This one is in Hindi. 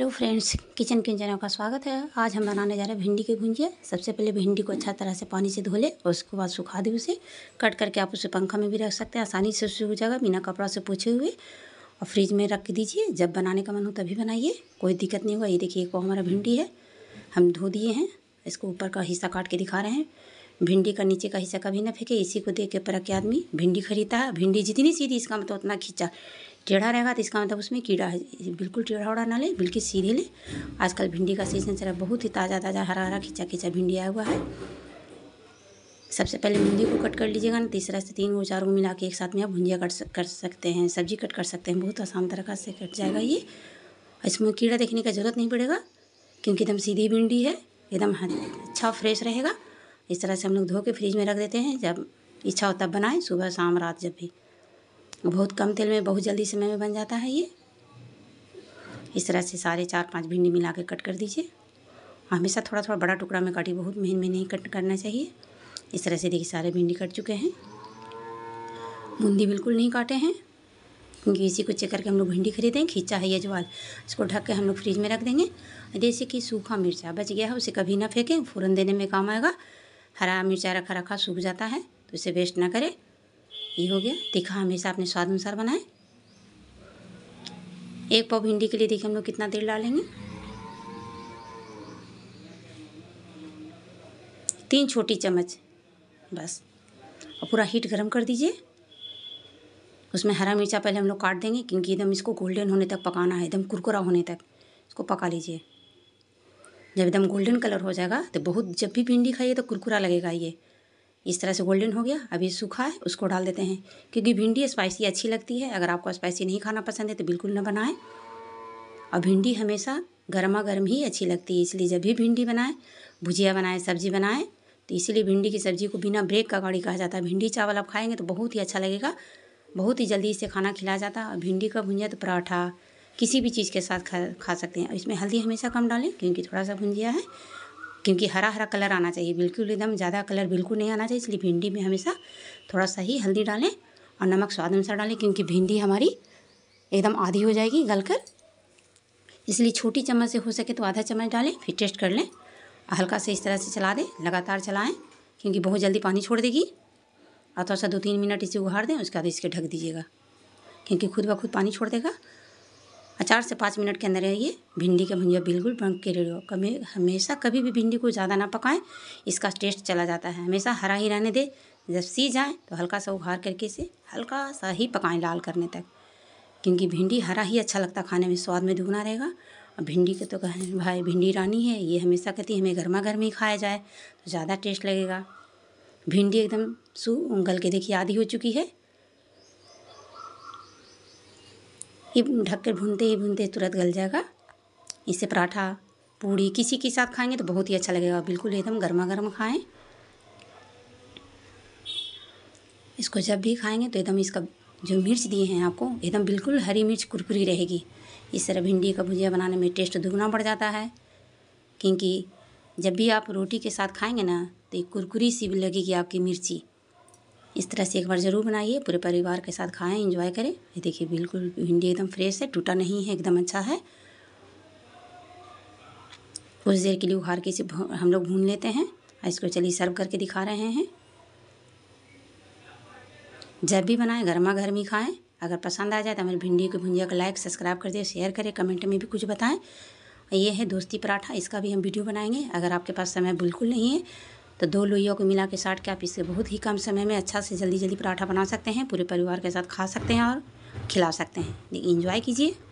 हेलो फ्रेंड्स किचन किचनों का स्वागत है आज हम बनाने जा रहे हैं भिंडी की भुंजिया सबसे पहले भिंडी को अच्छा तरह से पानी से धो ले और उसके बाद सुखा दे उसे कट करके आप उसे पंखा में भी रख सकते हैं आसानी से सूख जाएगा बिना कपड़ा से पूछे हुए और फ्रिज में रख दीजिए जब बनाने का मन हो तभी बनाइए कोई दिक्कत नहीं होगा ये देखिए एक हमारा भिंडी है हम धो दिए हैं इसको ऊपर का हिस्सा काट के दिखा रहे हैं भिंडी का नीचे का हिस्सा कभी ना फेंके इसी को देख के पर आदमी भिंडी खरीदता है भिंडी जितनी सीधी इसका मतलब उतना खींचा टेढ़ा रहेगा तो इसका मतलब उसमें कीड़ा है बिल्कुल टेढ़ा उड़ा ना ले बिल्कुल सीधे ले आजकल भिंडी का सीजन चला बहुत ही ताज़ा ताज़ा हरा हरा खींचा खींचा भिंडी आया हुआ है सबसे पहले भिंडी को कट कर लीजिएगा ना तीसरा से तीन गो चार गो मिला के एक साथ में आप भुंजिया कट कर सकते हैं सब्जी कट कर सकते हैं बहुत आसान तरीका से कट जाएगा ये इसमें कीड़ा देखने का ज़रूरत नहीं पड़ेगा क्योंकि एकदम सीधी भिंडी है एकदम अच्छा फ्रेश रहेगा इस तरह से हम लोग धो के फ्रिज में रख देते हैं जब इच्छा हो तब बनाएं सुबह शाम रात जब भी बहुत कम तेल में बहुत जल्दी समय में बन जाता है ये इस तरह से सारे चार पांच भिंडी मिला के कट कर दीजिए हमेशा थोड़ा थोड़ा बड़ा टुकड़ा में काटिए बहुत महीन में नहीं कट करना चाहिए इस तरह से देखिए सारे भिंडी कट चुके हैं बूंदी बिल्कुल नहीं काटे हैं क्योंकि इसी को चेक करके हम लोग भिंडी खरीदें खींचा है ये आज इसको ढक के हम लोग फ्रिज में रख देंगे जैसे कि सूखा मिर्चा बच गया है उसे कभी ना फेंकें फ़ौरन देने में काम आएगा हरा मिर्चा रखा रखा सूख जाता है तो इसे वेस्ट ना करें ये हो गया तीखा हमेशा अपने स्वाद अनुसार बनाएं एक पाव भिंडी के लिए देखिए हम लोग कितना तेल डालेंगे तीन छोटी चम्मच बस और पूरा हीट गर्म कर दीजिए उसमें हरा मिर्चा पहले हम लोग काट देंगे क्योंकि एकदम इसको गोल्डन होने तक पकाना है एकदम कुरकुरा होने तक इसको पका लीजिए जब एकदम गोल्डन कलर हो जाएगा तो बहुत जब भी भिंडी खाइए तो कुरकुरा लगेगा ये इस तरह से गोल्डन हो गया अभी सूखा है उसको डाल देते हैं क्योंकि भिंडी स्पाइसी अच्छी लगती है अगर आपको स्पाइसी नहीं खाना पसंद है तो बिल्कुल ना बनाएं और भिंडी हमेशा गर्मा गर्म ही अच्छी लगती है इसलिए जब भी भिंडी बनाएं भुजिया बनाएं सब्जी बनाएं तो इसीलिए भिंडी की सब्जी को बिना ब्रेक का गाड़ी कहा जाता है भिंडी चावल आप खाएंगे तो बहुत ही अच्छा लगेगा बहुत ही जल्दी इसे खाना खिलाया जाता है और भिंडी का भुंजिया तो पराठा किसी भी चीज़ के साथ खा खा सकते हैं और इसमें हल्दी हमेशा कम डालें क्योंकि थोड़ा सा भुंजिया है क्योंकि हरा हरा कलर आना चाहिए बिल्कुल एकदम ज़्यादा कलर बिल्कुल नहीं आना चाहिए इसलिए भिंडी में हमेशा थोड़ा सा ही हल्दी डालें और नमक स्वाद अनुसार डालें क्योंकि भिंडी हमारी एकदम आधी हो जाएगी गलकर इसलिए छोटी चम्मच से हो सके तो आधा चम्मच डालें फिर टेस्ट कर लें हल्का से इस तरह से चला दें लगातार चलाएँ क्योंकि बहुत जल्दी पानी छोड़ देगी और थोड़ा सा दो तीन मिनट इसे उघाड़ दें उसके बाद इसके ढक दीजिएगा क्योंकि खुद ब खुद पानी छोड़ देगा चार से पाँच मिनट के अंदर ये भिंडी का भुंजिया बिल्कुल बन के रेडी हो कभी हमेशा कभी भी भिंडी को ज़्यादा ना पकाएं इसका टेस्ट चला जाता है हमेशा हरा ही रहने दे जब सी जाए तो हल्का सा उघार करके इसे हल्का सा ही पकाएं लाल करने तक क्योंकि भिंडी हरा ही अच्छा लगता खाने में स्वाद में दुगना रहेगा और भिंडी के तो कहें भाई भिंडी रानी है ये हमेशा कहती है हमें गर्मा गर्म ही खाया जाए तो ज़्यादा टेस्ट लगेगा भिंडी एकदम सू गल के देखिए आधी हो चुकी है ही ढक कर भूनते ही भूनते तुरंत गल जाएगा इसे पराठा पूड़ी किसी के साथ खाएंगे तो बहुत ही अच्छा लगेगा बिल्कुल एकदम गर्मा गर्म खाएँ इसको जब भी खाएंगे तो एकदम इसका जो मिर्च दिए हैं आपको एकदम बिल्कुल हरी मिर्च कुरकुरी रहेगी इस तरह भिंडी का भुजिया बनाने में टेस्ट दुगना बढ़ जाता है क्योंकि जब भी आप रोटी के साथ खाएंगे ना तो एक कुरकुरी सी लगेगी आपकी मिर्ची इस तरह से एक बार ज़रूर बनाइए पूरे परिवार के साथ खाएं इंजॉय करें ये देखिए बिल्कुल भिंडी एकदम फ्रेश है टूटा नहीं है एकदम अच्छा है कुछ देर के लिए उखार के इसे हम लोग भून लेते हैं इसको चलिए सर्व करके दिखा रहे हैं जब भी बनाएं गर्मा गर्मी खाएँ अगर पसंद आ जाए तो हमारी भिंडी की भुंजिया को लाइक सब्सक्राइब कर दें शेयर करें कमेंट में भी कुछ बताएँ ये है दोस्ती पराठा इसका भी हम वीडियो बनाएंगे अगर आपके पास समय बिल्कुल नहीं है तो दो लोइयों को मिला के साठ के आप इसे बहुत ही कम समय में अच्छा से जल्दी जल्दी पराठा बना सकते हैं पूरे परिवार के साथ खा सकते हैं और खिला सकते हैं इंजॉय कीजिए